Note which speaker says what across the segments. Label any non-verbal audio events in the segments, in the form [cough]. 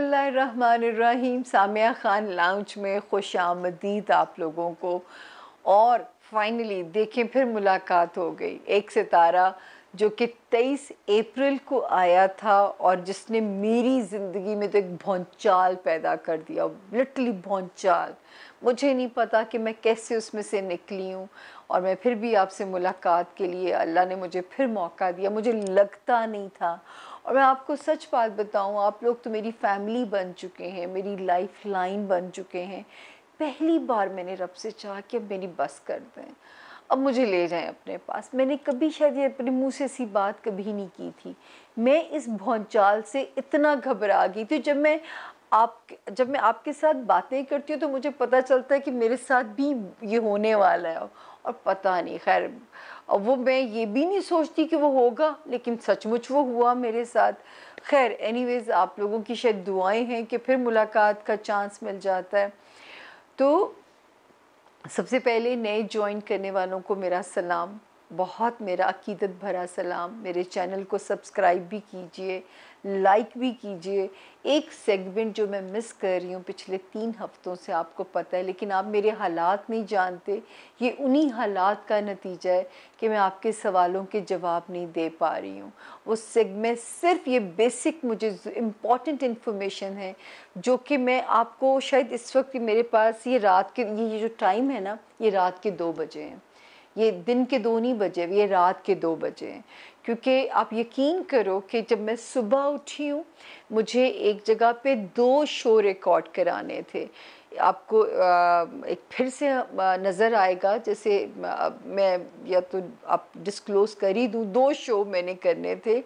Speaker 1: बसमीम सामिया ख़ान लाउंज में खुश आमदीद आप लोगों को और फाइनली देखें फिर मुलाकात हो गई एक सितारा जो कि 23 अप्रैल को आया था और जिसने मेरी ज़िंदगी में तो एक भौचाल पैदा कर दिया लिटली भौचाल मुझे नहीं पता कि मैं कैसे उसमें से निकली हूँ और मैं फिर भी आपसे मुलाकात के लिए अल्लाह ने मुझे फिर मौका दिया मुझे लगता नहीं था और मैं आपको सच बात बताऊं आप लोग तो मेरी फैमिली बन चुके हैं मेरी लाइफ लाइन बन चुके हैं पहली बार मैंने रब से चाह कि अब मेरी बस कर दें अब मुझे ले जाएं अपने पास मैंने कभी शायद ये अपने मुंह से ऐसी बात कभी नहीं की थी मैं इस भौचाल से इतना घबरा गई थी जब मैं आप जब मैं आपके साथ बातें करती हूँ तो मुझे पता चलता है कि मेरे साथ भी ये होने वाला है और पता नहीं खैर और वो मैं ये भी नहीं सोचती कि वो होगा लेकिन सचमुच वो हुआ मेरे साथ खैर एनीवेज आप लोगों की शायद दुआएं हैं कि फिर मुलाकात का चांस मिल जाता है तो सबसे पहले नए ज्वाइन करने वालों को मेरा सलाम बहुत मेरा अकीदत भरा सलाम मेरे चैनल को सब्सक्राइब भी कीजिए लाइक भी कीजिए एक सेगमेंट जो मैं मिस कर रही हूँ पिछले तीन हफ्तों से आपको पता है लेकिन आप मेरे हालात नहीं जानते ये उन्हीं हालात का नतीजा है कि मैं आपके सवालों के जवाब नहीं दे पा रही हूँ उस सेगमेंट सिर्फ ये बेसिक मुझे इम्पॉर्टेंट इन्फॉर्मेशन है जो कि मैं आपको शायद इस वक्त मेरे पास ये रात के ये जो टाइम है ना ये रात के दो बजे हैं ये दिन के दो नहीं बजे ये रात के दो बजे हैं क्योंकि आप यकीन करो कि जब मैं सुबह उठी हूँ मुझे एक जगह पे दो शो रिकॉर्ड कराने थे आपको एक फिर से नज़र आएगा जैसे मैं या तो आप डिस्क्लोज कर ही दूँ दो शो मैंने करने थे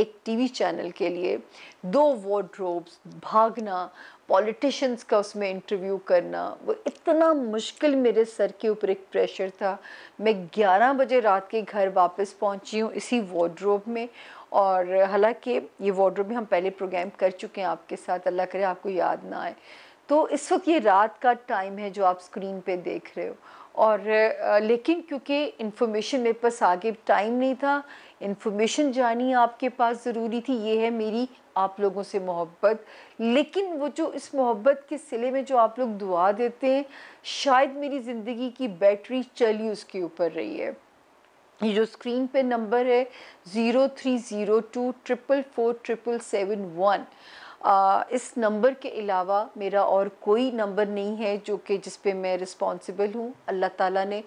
Speaker 1: एक टीवी चैनल के लिए दो वॉड्रोब्स भागना पॉलिटिशियंस का उसमें इंटरव्यू करना वो इतना मुश्किल मेरे सर के ऊपर एक प्रेशर था मैं 11 बजे रात के घर वापस पहुंची हूँ इसी वॉड्रोब में और हालांकि ये वार्ड्रोब में हम पहले प्रोग्राम कर चुके हैं आपके साथ अल्लाह करे आपको याद ना आए तो इस वक्त ये रात का टाइम है जो आप स्क्रीन पे देख रहे हो और लेकिन क्योंकि इन्फॉर्मेशन मेरे पास आगे टाइम नहीं था इन्फॉर्मेशन जानी आपके पास ज़रूरी थी ये है मेरी आप लोगों से मोहब्बत लेकिन वो जो इस मोहब्बत के सिले में जो आप लोग दुआ देते हैं शायद मेरी ज़िंदगी की बैटरी चली उसके ऊपर रही है ये जो स्क्रीन पे नंबर है zero three zero two triple four triple seven one आ, इस नंबर के अलावा मेरा और कोई नंबर नहीं है जो कि जिस पे मैं रिस्पॉन्सिबल हूँ अल्लाह ताला ने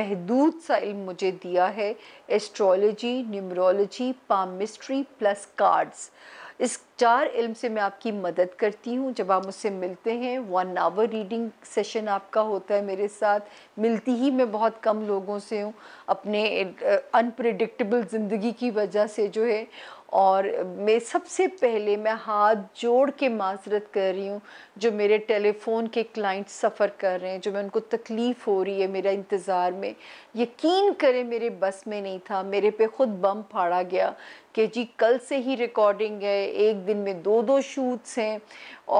Speaker 1: महदूद सा इल्म मुझे दिया है astrology numerology palmistry plus cards इस चार इल्म से मैं आपकी मदद करती हूँ जब आप मुझसे मिलते हैं वन आवर रीडिंग सेशन आपका होता है मेरे साथ मिलती ही मैं बहुत कम लोगों से हूँ अपने अनप्रडिक्टेबल ज़िंदगी की वजह से जो है और मैं सबसे पहले मैं हाथ जोड़ के माजरत कर रही हूँ जो मेरे टेलीफ़ोन के क्लाइंट सफ़र कर रहे हैं जो मैं उनको तकलीफ़ हो रही है मेरा इंतज़ार में यकीन करें मेरे बस में नहीं था मेरे पे ख़ुद बम फाड़ा गया कि जी कल से ही रिकॉर्डिंग है एक दिन में दो दो शूट्स हैं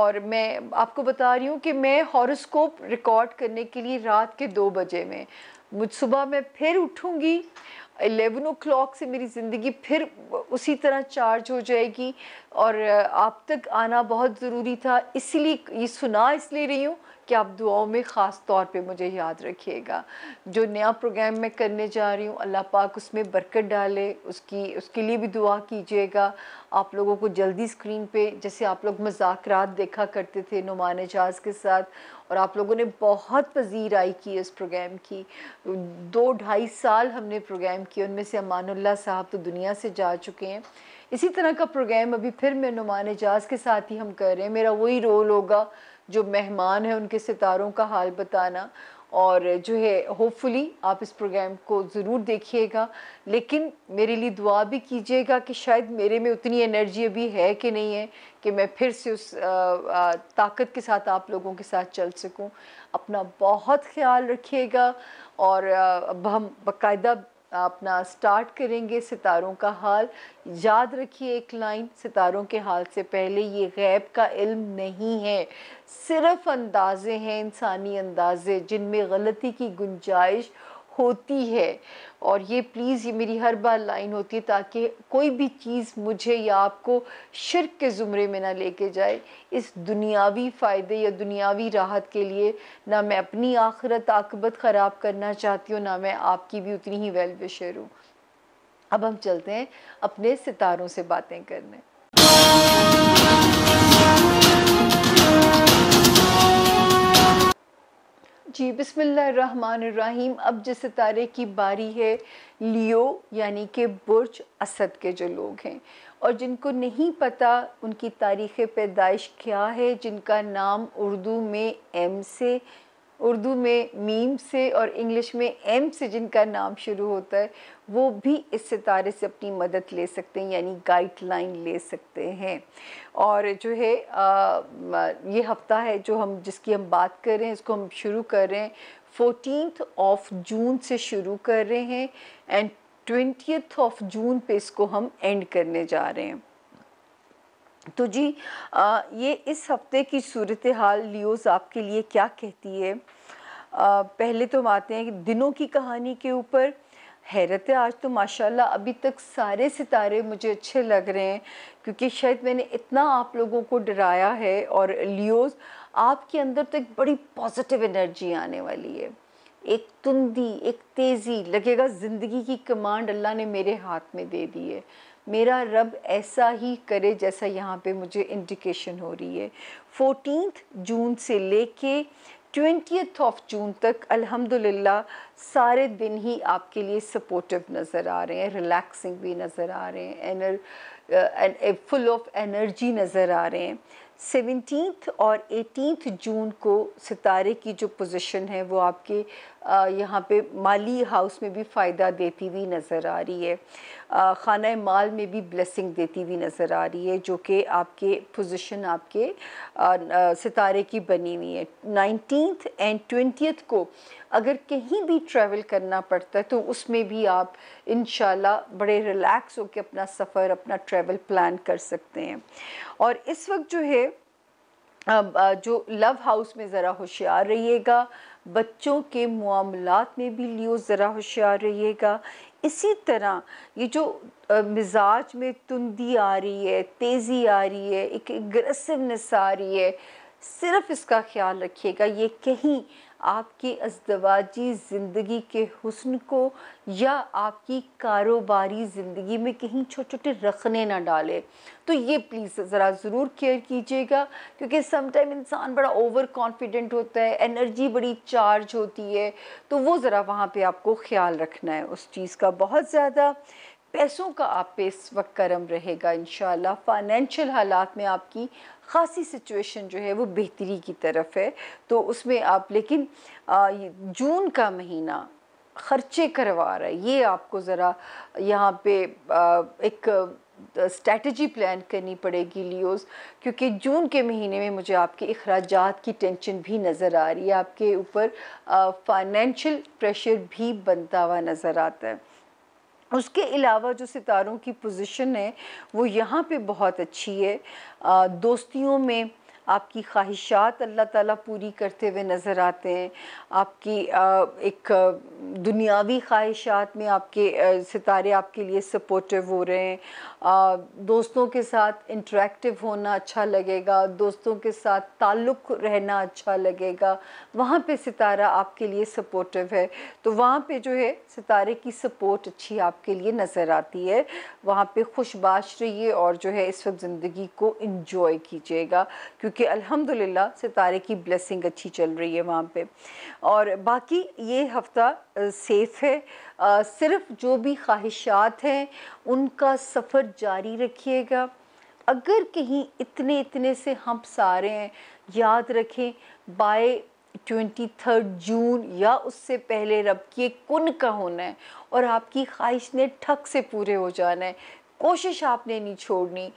Speaker 1: और मैं आपको बता रही हूँ कि मैं हॉरोस्कोप रिकॉर्ड करने के लिए रात के दो बजे में मुझ सुबह मैं फिर उठूँगी एलेवन ओ से मेरी ज़िंदगी फिर उसी तरह चार्ज हो जाएगी और आप तक आना बहुत ज़रूरी था इसलिए ये सुना इसलिए रही हूँ कि आप दुआओं में ख़ास तौर पे मुझे याद रखिएगा जो नया प्रोग्राम मैं करने जा रही हूँ अल्लाह पाक उसमें बरकत डाले उसकी उसके लिए भी दुआ कीजिएगा आप लोगों को जल्दी स्क्रीन पे जैसे आप लोग मजाकरात देखा करते थे नुमान एजाज़ के साथ और आप लोगों ने बहुत पजीराई की इस प्रोग्राम की दो ढाई साल हमने प्रोग्राम किए उनमें से अमानुल्ला साहब तो दुनिया से जा चुके हैं इसी तरह का प्रोग्राम अभी फिर मैं नुमान एजाज के साथ ही हम कर रहे हैं मेरा वही रोल होगा जो मेहमान हैं उनके सितारों का हाल बताना और जो है होपफुली आप इस प्रोग्राम को ज़रूर देखिएगा लेकिन मेरे लिए दुआ भी कीजिएगा कि शायद मेरे में उतनी एनर्जी अभी है कि नहीं है कि मैं फिर से उस ताकत के साथ आप लोगों के साथ चल सकूं अपना बहुत ख्याल रखिएगा और अब हम बाकायदा अपना स्टार्ट करेंगे सितारों का हाल याद रखिए एक लाइन सितारों के हाल से पहले ये गैब का इल्म नहीं है सिर्फ अंदाजे हैं इंसानी अंदाजे जिनमें गलती की गुंजाइश होती है और ये प्लीज़ ये मेरी हर बार लाइन होती है ताकि कोई भी चीज़ मुझे या आपको शिरक के ज़ुमरे में ना लेके जाए इस दुनियावी फ़ायदे या दुनियावी राहत के लिए ना मैं अपनी आखरत आकबत ख़राब करना चाहती हूँ ना मैं आपकी भी उतनी ही वेल विशर हूँ अब हम चलते हैं अपने सितारों से बातें करने जी बिसमीम अब जिस सितारे की बारी है लियो यानी कि बुर्ज असद के जो लोग हैं और जिनको नहीं पता उनकी तारीख़ पैदाइश क्या है जिनका नाम उर्दू में एम से उर्दू में मीम से और इंग्लिश में एम से जिनका नाम शुरू होता है वो भी इस सितारे से अपनी मदद ले सकते हैं यानी गाइडलाइन ले सकते हैं और जो है आ, ये हफ्ता है जो हम जिसकी हम बात कर रहे हैं इसको हम शुरू कर रहे हैं फोर्टीन ऑफ जून से शुरू कर रहे हैं एंड ट्वेंटियथ ऑफ जून पे इसको हम एंड करने जा रहे हैं तो जी आ, ये इस हफ्ते की सूरत हाल लियोज आपके लिए क्या कहती है आ, पहले तो हम आते हैं दिनों की कहानी के ऊपर हैरत है आज तो माशाल्लाह अभी तक सारे सितारे मुझे अच्छे लग रहे हैं क्योंकि शायद मैंने इतना आप लोगों को डराया है और लियोज आपके अंदर तो एक बड़ी पॉजिटिव एनर्जी आने वाली है एक तुंदी एक तेज़ी लगेगा ज़िंदगी की कमांड अल्लाह ने मेरे हाथ में दे दी है मेरा रब ऐसा ही करे जैसा यहाँ पे मुझे इंडिकेशन हो रही है फोर्टीन जून से लेके ट्वेंटियथ ऑफ जून तक अल्हम्दुलिल्लाह सारे दिन ही आपके लिए सपोर्टिव नज़र आ रहे हैं रिलैक्सिंग भी नज़र आ रहे हैं एनर फुल ऑफ एनर्जी नज़र आ रहे हैं सेवनटीन और एटीनथ जून को सितारे की जो पोजीशन है वो आपके यहाँ पे माली हाउस में भी फ़ायदा देती हुई नज़र आ रही है खाना माल में भी ब्लेसिंग देती हुई नज़र आ रही है जो कि आपके पोजीशन आपके सितारे की बनी हुई है नाइनटीन एंड ट्वेंटी को अगर कहीं भी ट्रैवल करना पड़ता है तो उसमें भी आप इन बड़े रिलैक्स होकर अपना सफ़र अपना ट्रैवल प्लान कर सकते हैं और इस वक्त जो है जो लव हाउस में ज़रा होशियार रहिएगा बच्चों के मामलों में भी लियो ज़रा होशियार रहिएगा इसी तरह ये जो मिजाज में तुंदी आ रही है तेज़ी आ रही है एक एग्रेसिवनेस आ रही है सिर्फ इसका ख्याल रखिएगा ये कहीं आपकी अजदवाजी ज़िंदगी के हुस्न को या आपकी कारोबारी ज़िंदगी में कहीं छोटे छोटे रखने ना डाले तो ये प्लीज़ ज़रा ज़रूर केयर कीजिएगा क्योंकि समटाइम इंसान बड़ा ओवर कॉन्फिडेंट होता है एनर्जी बड़ी चार्ज होती है तो वो ज़रा वहाँ पे आपको ख्याल रखना है उस चीज़ का बहुत ज़्यादा पैसों का आप पे इस वक्त करम रहेगा इन फाइनेंशियल हालात में आपकी ख़ासी सिचुएशन जो है वो बेहतरी की तरफ है तो उसमें आप लेकिन जून का महीना ख़र्चे करवा रहा है ये आपको ज़रा यहाँ पे एक स्ट्रेटजी प्लान करनी पड़ेगी लियोस क्योंकि जून के महीने में मुझे आपके अखराज की टेंशन भी नज़र आ रही है आपके ऊपर फाइनेंशियल प्रेशर भी बनता हुआ नज़र आता है उसके अलावा जो सितारों की पोजीशन है वो यहाँ पे बहुत अच्छी है आ, दोस्तियों में आपकी ख्वाहिशात अल्लाह ताला पूरी करते हुए नज़र आते हैं आपकी एक दुनियावी ख्वाहिशात में आपके सितारे आपके लिए सपोर्टिव हो रहे हैं दोस्तों के साथ इंटरेक्टिव होना अच्छा लगेगा दोस्तों के साथ ताल्लुक़ रहना अच्छा लगेगा वहाँ पे सितारा आपके लिए सपोर्टिव है तो वहाँ पे जो है सितारे की सपोर्ट अच्छी आपके लिए नज़र आती है वहाँ पे खुशबाश रहिए और जो है इस वक्त ज़िंदगी को इन्जॉय कीजिएगा क्योंकि अल्हम्दुलिल्लाह सितारे की ब्लेसिंग अच्छी चल रही है वहाँ पर और बाकी ये हफ़्ता सेफ़ है आ, सिर्फ जो भी ख्वाहिशात हैं उनका सफ़र जारी रखिएगा अगर कहीं इतने इतने से हम सारे हैं याद रखें बाय ट्वेंटी थर्ड जून या उससे पहले रब की एक कुन का होना है और आपकी ख्वाहिश ने ठक से पूरे हो जाना है कोशिश आपने नहीं छोड़नी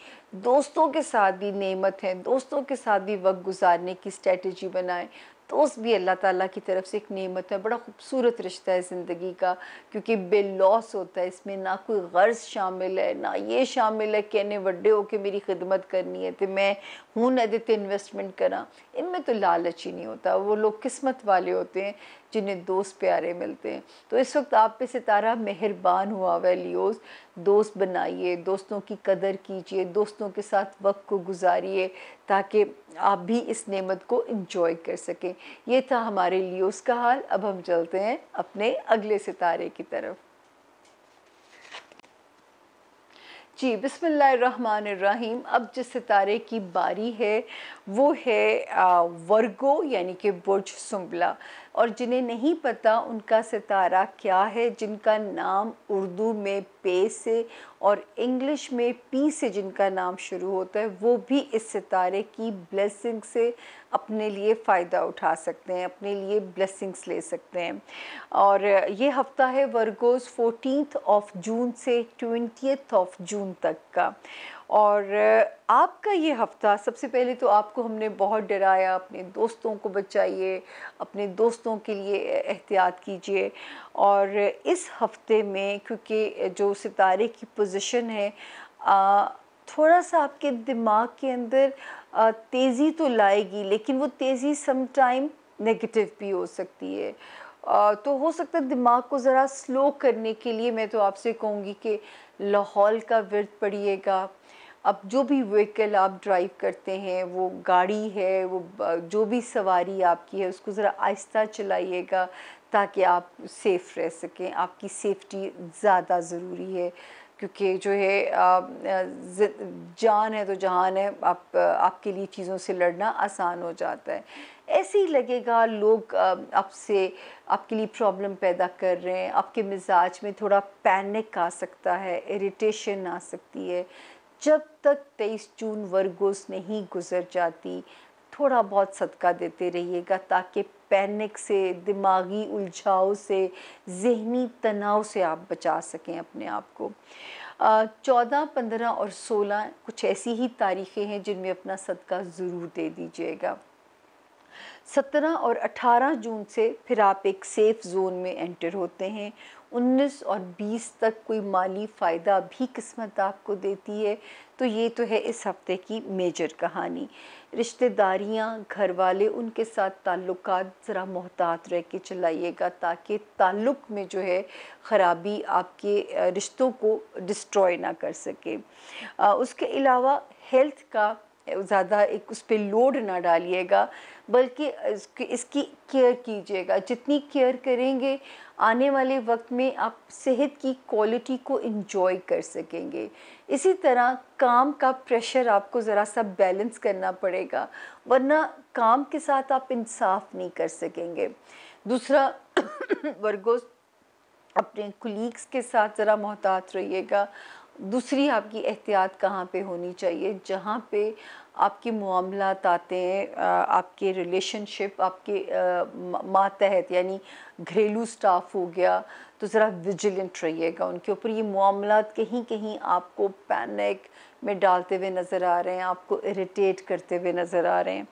Speaker 1: दोस्तों के साथ भी नेमत है दोस्तों के साथ भी वक्त गुजारने की स्ट्रेटजी बनाएं तो उस भी अल्लाह ताला की तरफ से एक नेमत है बड़ा खूबसूरत रिश्ता है ज़िंदगी का क्योंकि बेलॉस होता है इसमें ना कोई गर्ज शामिल है ना ये शामिल है कि इन्हें वड्डे हो के मेरी खिदमत करनी है तो मैं हूँ न देते इन्वेस्टमेंट करा इनमें तो लालच ही नहीं होता वो लोग किस्मत वाले होते हैं जिन्हें दोस्त प्यारे मिलते हैं तो इस वक्त आप पे सितारा मेहरबान हुआ वैल्यूज लियोज़ दोस्त बनाइए दोस्तों की कदर कीजिए दोस्तों के साथ वक्त को गुजारिए ताकि आप भी इस नेमत को इंजॉय कर सकें ये था हमारे लियोस का हाल अब हम चलते हैं अपने अगले सितारे की तरफ जी रहीम अब जिस सितारे की बारी है वो है वर्गो यानी कि बुर्ज सुंबला और जिन्हें नहीं पता उनका सितारा क्या है जिनका नाम उर्दू में पे से और इंग्लिश में पी से जिनका नाम शुरू होता है वो भी इस सितारे की ब्लेसिंग से अपने लिए फ़ायदा उठा सकते हैं अपने लिए ब्लेसिंग्स ले सकते हैं और ये हफ्ता है वर्गोज़ फोर्टीथ ऑफ जून से ट्वेंटियथ ऑफ जून तक का और आपका ये हफ्ता सबसे पहले तो आपको हमने बहुत डराया अपने दोस्तों को बचाइए अपने दोस्तों के लिए एहतियात कीजिए और इस हफ्ते में क्योंकि जो सितारे की पोजीशन है आ, थोड़ा सा आपके दिमाग के अंदर तेज़ी तो लाएगी लेकिन वो तेज़ी समटाइम नेगेटिव भी हो सकती है तो हो सकता है दिमाग को ज़रा स्लो करने के लिए मैं तो आपसे कहूँगी कि लाहौल का विरत पढ़िएगा अब जो भी व्हीकल आप ड्राइव करते हैं वो गाड़ी है वो जो भी सवारी आपकी है उसको ज़रा आहिस्ता चलाइएगा ताकि आप सेफ़ रह सकें आपकी सेफ्टी ज़्यादा ज़रूरी है क्योंकि जो है जान है तो जहान है आप आपके लिए चीज़ों से लड़ना आसान हो जाता है ऐसे ही लगेगा लोग आपसे आपके लिए प्रॉब्लम पैदा कर रहे हैं आपके मिजाज में थोड़ा पैनिक आ सकता है इरिटेशन आ सकती है जब तक तेईस जून वर्गोस नहीं गुजर जाती थोड़ा बहुत सदका देते रहिएगा ताकि पैनिक से दिमागी उलझाव से जहनी तनाव से आप बचा सकें अपने आप को चौदह पंद्रह और सोलह कुछ ऐसी ही तारीखें हैं जिनमें अपना सदका ज़रूर दे दीजिएगा सत्रह और अठारह जून से फिर आप एक सेफ़ जोन में एंटर होते हैं 19 और 20 तक कोई माली फ़ायदा भी किस्मत आपको देती है तो ये तो है इस हफ्ते की मेजर कहानी रिश्तेदारियाँ घर वाले उनके साथ ताल्लुक ज़रा मोहतात रह के चलाइएगा ताकि ताल्लुक में जो है ख़राबी आपके रिश्तों को डिस्ट्रॉय ना कर सके उसके अलावा हेल्थ का ज़्यादा एक उस पर लोड ना डालिएगा बल्कि इसकी केयर कीजिएगा जितनी केयर करेंगे आने वाले वक्त में आप सेहत की क्वालिटी को इन्जॉय कर सकेंगे इसी तरह काम का प्रेशर आपको ज़रा सा बैलेंस करना पड़ेगा वरना काम के साथ आप इंसाफ नहीं कर सकेंगे दूसरा [coughs] वर्गोस अपने कुलीग्स के साथ ज़रा मोहतात रहिएगा दूसरी आपकी एहतियात कहाँ पे होनी चाहिए जहाँ पे आपके मामला आते हैं आपके रिलेशनशिप आपके मातहत यानी घरेलू स्टाफ हो गया तो ज़रा विजिलेंट रहिएगा उनके ऊपर ये मामला कहीं कहीं आपको पैनिक में डालते हुए नज़र आ रहे हैं आपको इरिटेट करते हुए नज़र आ रहे हैं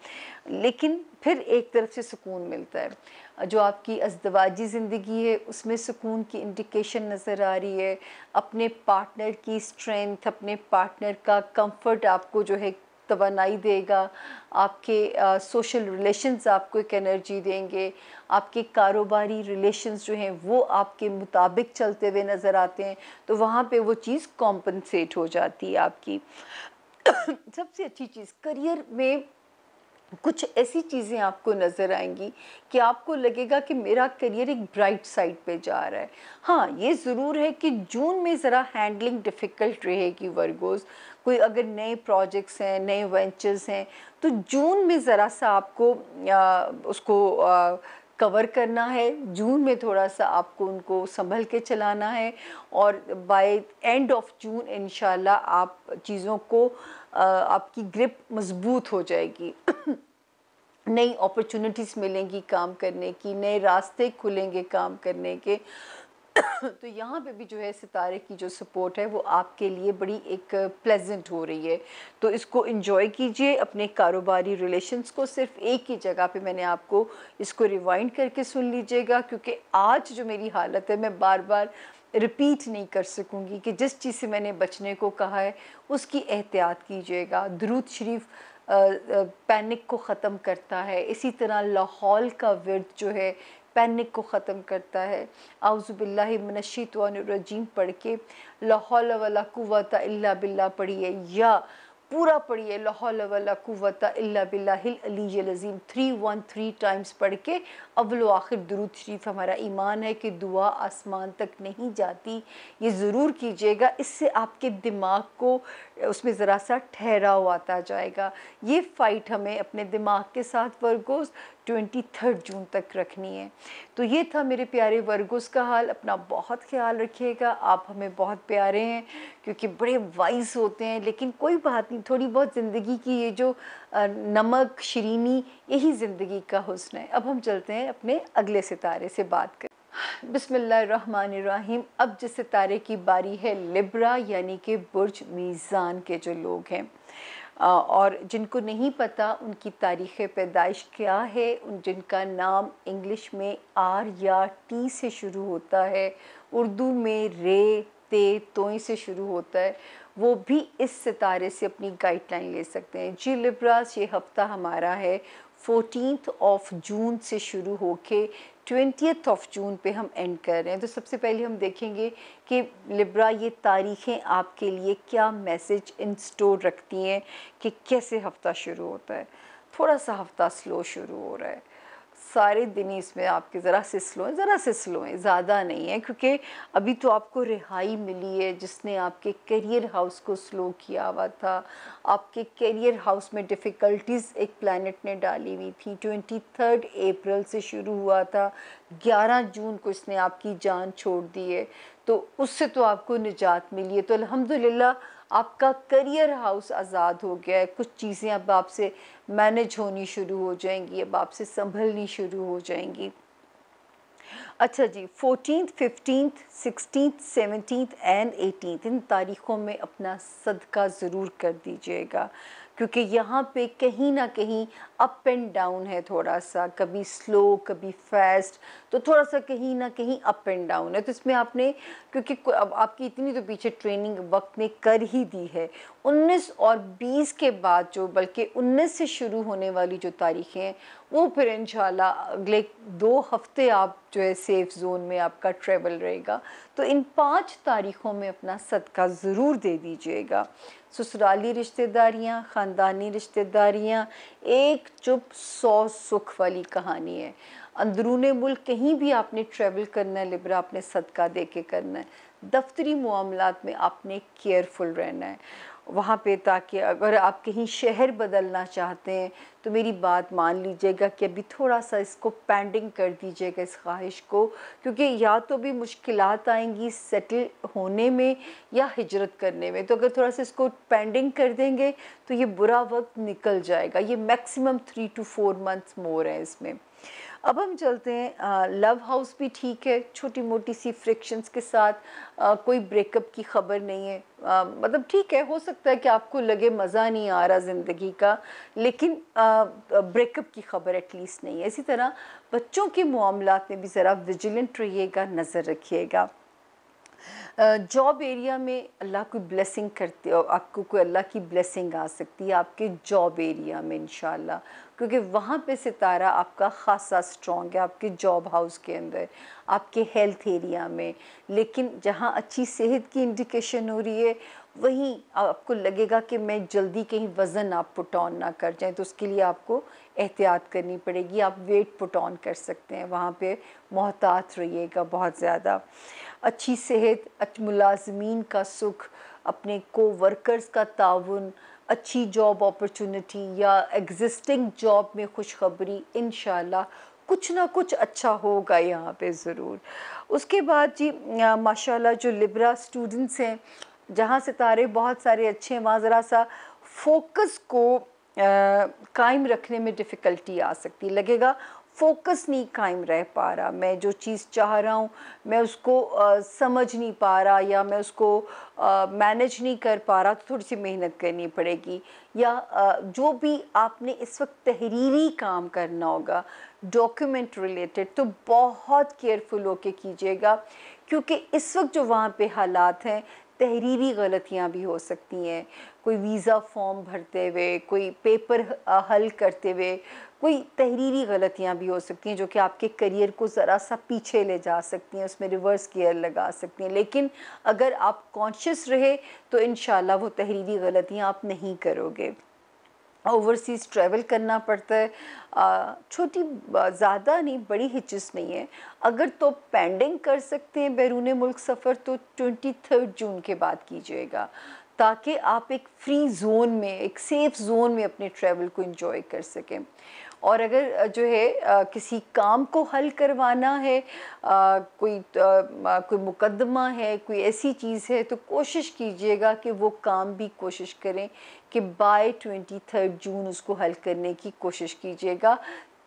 Speaker 1: लेकिन फिर एक तरफ से सुकून मिलता है जो आपकी अजदवाजी ज़िंदगी है उसमें सुकून की इंडिकेशन नज़र आ रही है अपने पार्टनर की स्ट्रेंथ अपने पार्टनर का कंफर्ट आपको जो है तोनाई देगा आपके सोशल रिलेशंस आपको एक एनर्जी देंगे आपके कारोबारी रिलेशंस जो हैं वो आपके मुताबिक चलते हुए नज़र आते हैं तो वहाँ पे वो चीज़ कॉम्पनसेट हो जाती है आपकी [coughs] सबसे अच्छी चीज़ करियर में कुछ ऐसी चीज़ें आपको नज़र आएंगी कि आपको लगेगा कि मेरा करियर एक ब्राइट साइड पे जा रहा है हाँ ये ज़रूर है कि जून में ज़रा हैंडलिंग डिफ़िकल्ट रहेगी वर्गोज़ कोई अगर नए प्रोजेक्ट्स हैं नए वेंचर्स हैं तो जून में ज़रा सा आपको आ, उसको आ, कवर करना है जून में थोड़ा सा आपको उनको संभल के चलाना है और बाय एंड ऑफ जून इन आप चीज़ों को आपकी ग्रिप मजबूत हो जाएगी नई अपॉर्चुनिटीज़ मिलेंगी काम करने की नए रास्ते खुलेंगे काम करने के [coughs] तो यहाँ पे भी जो है सितारे की जो सपोर्ट है वो आपके लिए बड़ी एक प्लेजेंट हो रही है तो इसको इन्जॉय कीजिए अपने कारोबारी रिलेशंस को सिर्फ एक ही जगह पे मैंने आपको इसको रिवाइंड करके सुन लीजिएगा क्योंकि आज जो मेरी हालत है मैं बार बार रिपीट नहीं कर सकूँगी कि जिस चीज़ से मैंने बचने को कहा है उसकी एहतियात कीजिएगा द्रुद शरीफ पैनिक को ख़त्म करता है इसी तरह लाहौल का वर्द जो है पैनिक को ख़त्म करता है आउज़बिल्लाशितवानरजीम पढ़ के लाहौल वला अल्ला बिल्ला पढ़िए या पूरा पढ़िए लाहौल वला अल्ला बिल्लाहिल थ्री वन थ्री टाइम्स पढ़ के अबल आखिर दरुद शरीफ हमारा ईमान है कि दुआ आसमान तक नहीं जाती ये ज़रूर कीजिएगा इससे आपके दिमाग को उसमें ज़रा सा ठहराव आता जाएगा ये फ़ाइट हमें अपने दिमाग के साथ वर्गोस ट्वेंटी थर्ड जून तक रखनी है तो ये था मेरे प्यारे वर्गोस का हाल अपना बहुत ख्याल रखिएगा आप हमें बहुत प्यारे हैं क्योंकि बड़े वाइस होते हैं लेकिन कोई बात नहीं थोड़ी बहुत ज़िंदगी की ये जो नमक शरीनी यही ज़िंदगी का हुसन है अब हम चलते हैं अपने अगले सितारे से बात करें बिसमीम अब जिस सितारे की बारी है लिब्रा यानी कि बुर्ज मीज़ान के जो लोग हैं और जिनको नहीं पता उनकी तारीख़ पैदाइश क्या है उन जिनका नाम इंग्लिश में आर या टी से शुरू होता है उर्दू में रे ते तोई से शुरू होता है वो भी इस सितारे से अपनी गाइडलाइन ले सकते हैं जी लिब्रास ये हफ्ता हमारा है फोर्टीन ऑफ जून से शुरू होके ट्वेंटियथ ऑफ जून पे हम एंड कर रहे हैं तो सबसे पहले हम देखेंगे कि लिब्रा ये तारीखें आपके लिए क्या मैसेज इन स्टोर रखती हैं कि कैसे हफ्ता शुरू होता है थोड़ा सा हफ्ता स्लो शुरू हो रहा है सारे दिन इसमें आपके ज़रा से हैं ज़रा से हैं ज़्यादा नहीं है क्योंकि अभी तो आपको रिहाई मिली है जिसने आपके करियर हाउस को स्लो किया हुआ था आपके करियर हाउस में डिफ़िकल्टीज़ एक प्लानट ने डाली हुई थी ट्वेंटी थर्ड अप्रैल से शुरू हुआ था ग्यारह जून को इसने आपकी जान छोड़ दी है तो उससे तो आपको निजात मिली है तो अलहमदिल्ला आपका करियर हाउस आज़ाद हो गया है कुछ चीज़ें अब आपसे मैनेज होनी शुरू हो जाएंगी अब आपसे संभलनी शुरू हो जाएंगी अच्छा जी fourteen fifteen sixteen seventeen and eighteen इन तारीख़ों में अपना सदका ज़रूर कर दीजिएगा क्योंकि यहाँ पे कहीं ना कहीं अप एंड डाउन है थोड़ा सा कभी स्लो कभी फास्ट तो थोड़ा सा कहीं ना कहीं अप एंड डाउन है तो इसमें आपने क्योंकि अब आपकी इतनी तो पीछे ट्रेनिंग वक्त ने कर ही दी है 19 और 20 के बाद जो बल्कि 19 से शुरू होने वाली जो तारीखें हैं वो फिर इन अगले दो हफ्ते आप जो है सेफ़ जोन में आपका ट्रेवल रहेगा तो इन पांच तारीख़ों में अपना सदका ज़रूर दे दीजिएगा ससुराली रिश्तेदारियाँ ख़ानदानी रिश्तेदारियाँ एक चुप सौ सुख वाली कहानी है अंदरून मुल्क कहीं भी आपने ट्रेवल करना है लिब्रा आपने सदका दे के करना है दफ्तरी मामला में आपने केयरफुल रहना है वहाँ पे ताकि अगर आप कहीं शहर बदलना चाहते हैं तो मेरी बात मान लीजिएगा कि अभी थोड़ा सा इसको पेंडिंग कर दीजिएगा इस ख्वाहिश को क्योंकि या तो भी मुश्किल आएंगी सेटल होने में या हिजरत करने में तो अगर थोड़ा सा इसको पेंडिंग कर देंगे तो ये बुरा वक्त निकल जाएगा ये maximum three to four months more हैं इसमें अब हम चलते हैं लव हाउस भी ठीक है छोटी मोटी सी फ्रिक्शंस के साथ आ, कोई ब्रेकअप की खबर नहीं है आ, मतलब ठीक है हो सकता है कि आपको लगे मज़ा नहीं आ रहा ज़िंदगी का लेकिन ब्रेकअप की खबर एटलीस्ट नहीं है इसी तरह बच्चों के मामला में भी ज़रा विजिलेंट रहिएगा नज़र रखिएगा जॉब एरिया में अल्लाह कोई ब्लेसिंग करते आपको कोई अल्लाह की ब्लेसिंग आ सकती है आपके जॉब एरिया में इन क्योंकि वहाँ पे सितारा आपका ख़ासा स्ट्रॉन्ग है आपके जॉब हाउस के अंदर आपके हेल्थ एरिया में लेकिन जहाँ अच्छी सेहत की इंडिकेशन हो रही है वहीं आपको लगेगा कि मैं जल्दी कहीं वज़न आप पुट ऑन ना कर जाएं तो उसके लिए आपको एहतियात करनी पड़ेगी आप वेट पुट ऑन कर सकते हैं वहाँ पे मोहतात रहिएगा बहुत ज़्यादा अच्छी सेहत मुलाजमीन का सुख अपने को वर्कर्स का ताउन अच्छी जॉब अपॉर्चुनिटी या एग्जिस्टिंग जॉब में खुशखबरी इन कुछ ना कुछ अच्छा होगा यहाँ पे ज़रूर उसके बाद जी माशाल्लाह जो लिब्रा स्टूडेंट्स हैं जहाँ सितारे बहुत सारे अच्छे हैं वहाँ ज़रा सा फोकस को कायम रखने में डिफ़िकल्टी आ सकती लगेगा फोकस नहीं कायम रह पा रहा मैं जो चीज़ चाह रहा हूँ मैं उसको आ, समझ नहीं पा रहा या मैं उसको मैनेज नहीं कर पा रहा तो थोड़ी सी मेहनत करनी पड़ेगी या आ, जो भी आपने इस वक्त तहरीरी काम करना होगा डॉक्यूमेंट रिलेटेड तो बहुत केयरफुल होके कीजिएगा क्योंकि इस वक्त जो वहाँ पे हालात हैं तहरीरी गलतियाँ भी हो सकती हैं कोई वीज़ा फॉर्म भरते हुए कोई पेपर हल करते हुए कोई तहरीरी गलतियाँ भी हो सकती हैं जो कि आपके करियर को ज़रा सा पीछे ले जा सकती हैं उसमें रिवर्स गियर लगा सकती हैं लेकिन अगर आप कॉन्शियस रहे तो इन वो तहरीरी गलतियाँ आप नहीं करोगे ओवरसीज़ ट्रैवल करना पड़ता है छोटी ज़्यादा नहीं बड़ी हिचस नहीं है अगर तो पेंडिंग कर सकते हैं बैरून मुल्क सफ़र तो ट्वेंटी थर्ड जून के बाद कीजिएगा ताकि आप एक फ्री जोन में एक सेफ़ जोन में अपने ट्रैवल को इन्जॉय कर सकें और अगर जो है किसी काम को हल करवाना है कोई कोई मुकदमा है कोई ऐसी चीज़ है तो कोशिश कीजिएगा कि वो काम भी कोशिश करें कि बाय ट्वेंटी थर्ड जून उसको हल करने की कोशिश कीजिएगा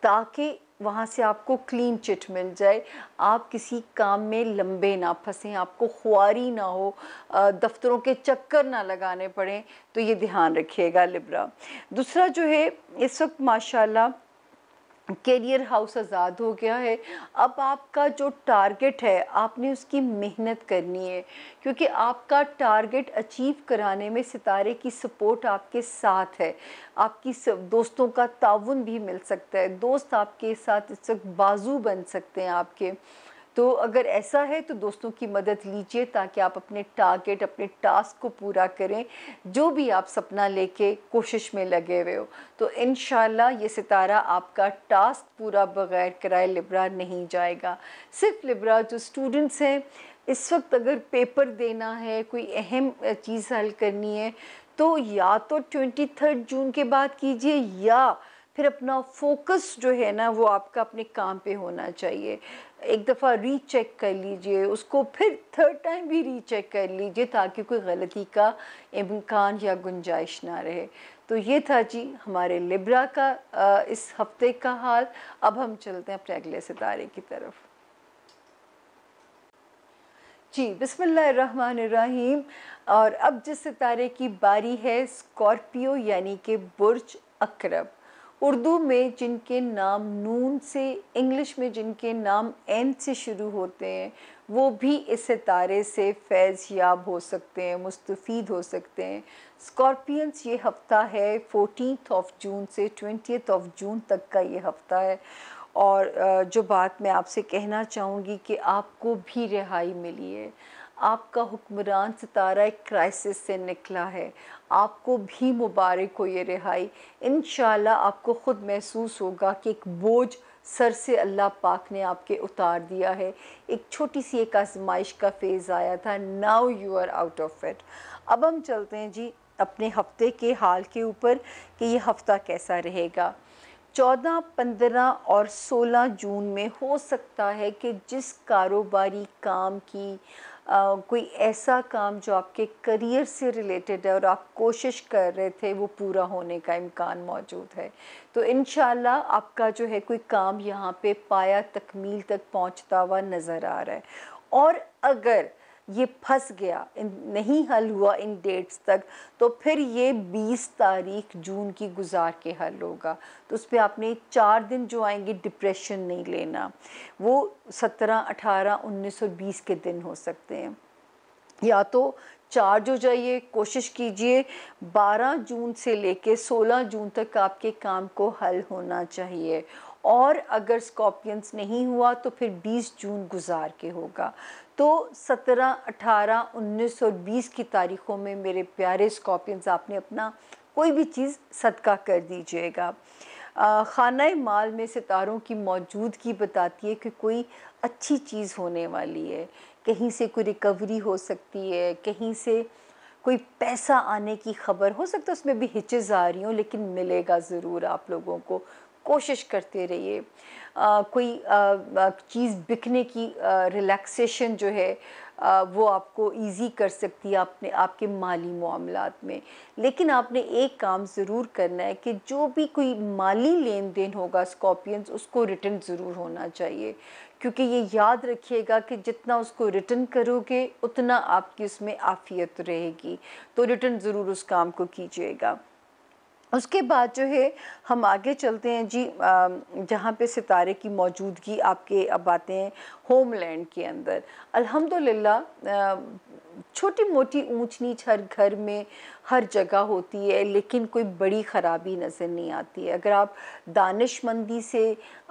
Speaker 1: ताकि वहाँ से आपको क्लीन चिट मिल जाए आप किसी काम में लंबे ना फंसें आपको खुआरी ना हो दफ्तरों के चक्कर ना लगाने पड़ें तो ये ध्यान रखिएगा लिब्रा दूसरा जो है इस वक्त माशाल्लाह कैरियर हाउस आज़ाद हो गया है अब आपका जो टारगेट है आपने उसकी मेहनत करनी है क्योंकि आपका टारगेट अचीव कराने में सितारे की सपोर्ट आपके साथ है आपकी दोस्तों का ताउन भी मिल सकता है दोस्त आपके साथ इस वक्त बाजू बन सकते हैं आपके तो अगर ऐसा है तो दोस्तों की मदद लीजिए ताकि आप अपने टारगेट अपने टास्क को पूरा करें जो भी आप सपना लेके कोशिश में लगे हुए हो तो इन ये सितारा आपका टास्क पूरा बगैर कराए लिब्रा नहीं जाएगा सिर्फ लिब्रा जो स्टूडेंट्स हैं इस वक्त अगर पेपर देना है कोई अहम चीज़ हल करनी है तो या तो ट्वेंटी थर्ड जून के बाद कीजिए या फिर अपना फोकस जो है ना वो आपका अपने काम पे होना चाहिए एक दफ़ा रीचेक कर लीजिए उसको फिर थर्ड टाइम भी रीचेक कर लीजिए ताकि कोई गलती का इम्कान या गुंजाइश ना रहे तो ये था जी हमारे लिब्रा का आ, इस हफ्ते का हाल अब हम चलते हैं अपने अगले सितारे की तरफ जी बिसमीम और अब जिस सितारे की बारी है स्कॉर्पियो यानी कि बुर्ज अकरब उर्दू में जिनके नाम नून से इंग्लिश में जिनके नाम एन से शुरू होते हैं वो भी इस सितारे से फैज़ याब हो सकते हैं मुस्तफ़ीद हो सकते हैं स्कॉर्पियंस ये हफ़्ता है फोटीन ऑफ जून से ट्वेंटी ऑफ जून तक का ये हफ़्ता है और जो बात मैं आपसे कहना चाहूँगी कि आपको भी रिहाई मिली है आपका हुक्मरान सितारा एक क्राइसिस से निकला है आपको भी मुबारक हो ये रिहाई इन आपको ख़ुद महसूस होगा कि एक बोझ सर से अल्लाह पाक ने आपके उतार दिया है एक छोटी सी एक आजमाइश का फेज़ आया था now you are out of it अब हम चलते हैं जी अपने हफ्ते के हाल के ऊपर कि ये हफ़्ता कैसा रहेगा चौदह पंद्रह और सोलह जून में हो सकता है कि जिस कारोबारी काम की कोई ऐसा काम जो आपके करियर से रिलेटेड है और आप कोशिश कर रहे थे वो पूरा होने का इम्कान मौजूद है तो इन आपका जो है कोई काम यहाँ पे पाया तकमील तक पहुँचता हुआ नज़र आ रहा है और अगर ये फंस गया नहीं हल हुआ इन डेट्स तक तो फिर ये 20 तारीख जून की गुजार के हल होगा तो उस पर आपने चार दिन जो आएंगे डिप्रेशन नहीं लेना वो 17, 18, 19 और 20 के दिन हो सकते हैं या तो चार जो जाइए कोशिश कीजिए 12 जून से लेके 16 जून तक आपके काम को हल होना चाहिए और अगर स्कॉर्पियंस नहीं हुआ तो फिर 20 जून गुजार के होगा तो 17, 18, 19 और 20 की तारीख़ों में मेरे प्यारे स्कॉर्पियंस आपने अपना कोई भी चीज़ सदका कर दीजिएगा ख़ाना माल में सितारों की मौजूदगी बताती है कि कोई अच्छी चीज़ होने वाली है कहीं से कोई रिकवरी हो सकती है कहीं से कोई पैसा आने की खबर हो सकता है उसमें भी हिचेज आ रही हो लेकिन मिलेगा ज़रूर आप लोगों को कोशिश करते रहिए कोई चीज़ बिकने की रिलैक्सेशन जो है आ, वो आपको इजी कर सकती है आपने आपके माली मामला में लेकिन आपने एक काम ज़रूर करना है कि जो भी कोई माली लेन देन होगा स्कॉर्पियंस उसको रिटर्न ज़रूर होना चाहिए क्योंकि ये याद रखिएगा कि जितना उसको रिटर्न करोगे उतना आपकी उसमें आफियत रहेगी तो रिटर्न ज़रूर उस काम को कीजिएगा उसके बाद जो है हम आगे चलते हैं जी जहाँ पे सितारे की मौजूदगी आपके अब आते हैं होमलैंड के अंदर अल्हम्दुलिल्लाह छोटी मोटी ऊंच नीच हर घर में हर जगह होती है लेकिन कोई बड़ी ख़राबी नज़र नहीं आती है अगर आप दानिशमंदी से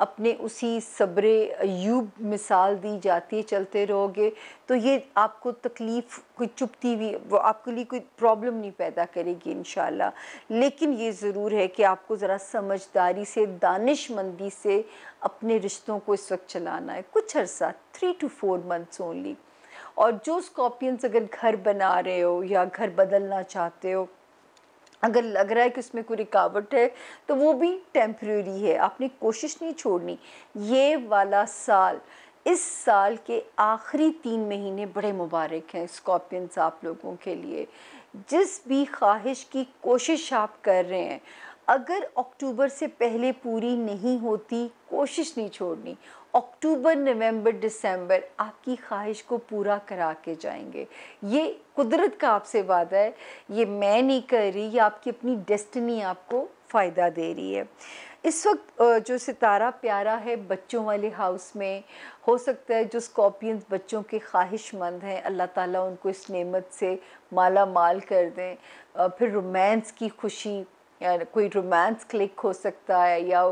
Speaker 1: अपने उसी सब्र यूब मिसाल दी जाती है चलते रहोगे तो ये आपको तकलीफ़ कोई चुपती हुई वो आपके लिए कोई प्रॉब्लम नहीं पैदा करेगी इन लेकिन ये ज़रूर है कि आपको ज़रा समझदारी से दानिशमंदी से अपने रिश्तों को इस वक्त चलाना है कुछ अर्सा three to four months only और जो स्कॉर्पियंस अगर घर बना रहे हो या घर बदलना चाहते हो अगर लग रहा है कि उसमें कोई रुकावट है तो वो भी टेम्प्रेरी है आपने कोशिश नहीं छोड़नी ये वाला साल इस साल के आखिरी तीन महीने बड़े मुबारक हैं स्कॉर्पियंस आप लोगों के लिए जिस भी ख्वाहिश की कोशिश आप कर रहे हैं अगर अक्टूबर से पहले पूरी नहीं होती कोशिश नहीं छोड़नी अक्टूबर नवंबर दिसंबर आपकी ख्वाहिश को पूरा करा के जाएंगे ये कुदरत का आपसे वादा है ये मैं नहीं कर रही ये आपकी अपनी डेस्टिनी आपको फ़ायदा दे रही है इस वक्त जो सितारा प्यारा है बच्चों वाले हाउस में हो सकता है जो स्कॉर्पियंस बच्चों के ख्वाहिशमंद हैं अल्लाह ताला उनको इस नेमत से माला माल कर दें फिर रोमांस की खुशी कोई रोमांस क्लिक हो सकता है या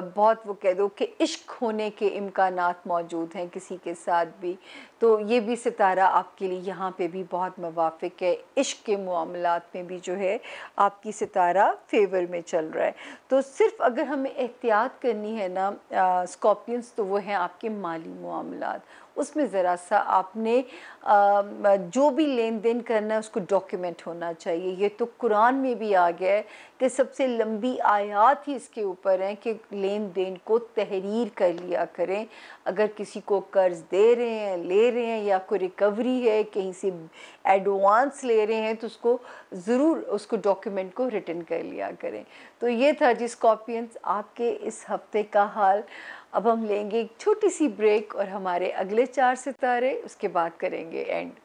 Speaker 1: बहुत वो कह दो कि इश्क होने के इम्कान मौजूद हैं किसी के साथ भी तो ये भी सितारा आपके लिए यहाँ पे भी बहुत मुवाफ़ है इश्क के मामलों में भी जो है आपकी सितारा फेवर में चल रहा है तो सिर्फ अगर हमें एहतियात करनी है ना स्कॉर्पियंस तो वो हैं आपके माली मामला उसमें ज़रा सा आपने जो भी लेन देन करना है उसको डॉक्यूमेंट होना चाहिए ये तो कुरान में भी आ गया है कि सबसे लंबी आयात ही इसके ऊपर हैं कि लेन देन को तहरीर कर लिया करें अगर किसी को कर्ज़ दे रहे हैं ले रहे हैं या कोई रिकवरी है कहीं से एडवांस ले रहे हैं तो उसको ज़रूर उसको डॉक्यूमेंट को रिटर्न कर लिया करें तो ये था जी स्कॉर्पियंस आपके इस हफ्ते का हाल अब हम लेंगे एक छोटी सी ब्रेक और हमारे अगले चार सितारे उसके बाद करेंगे एंड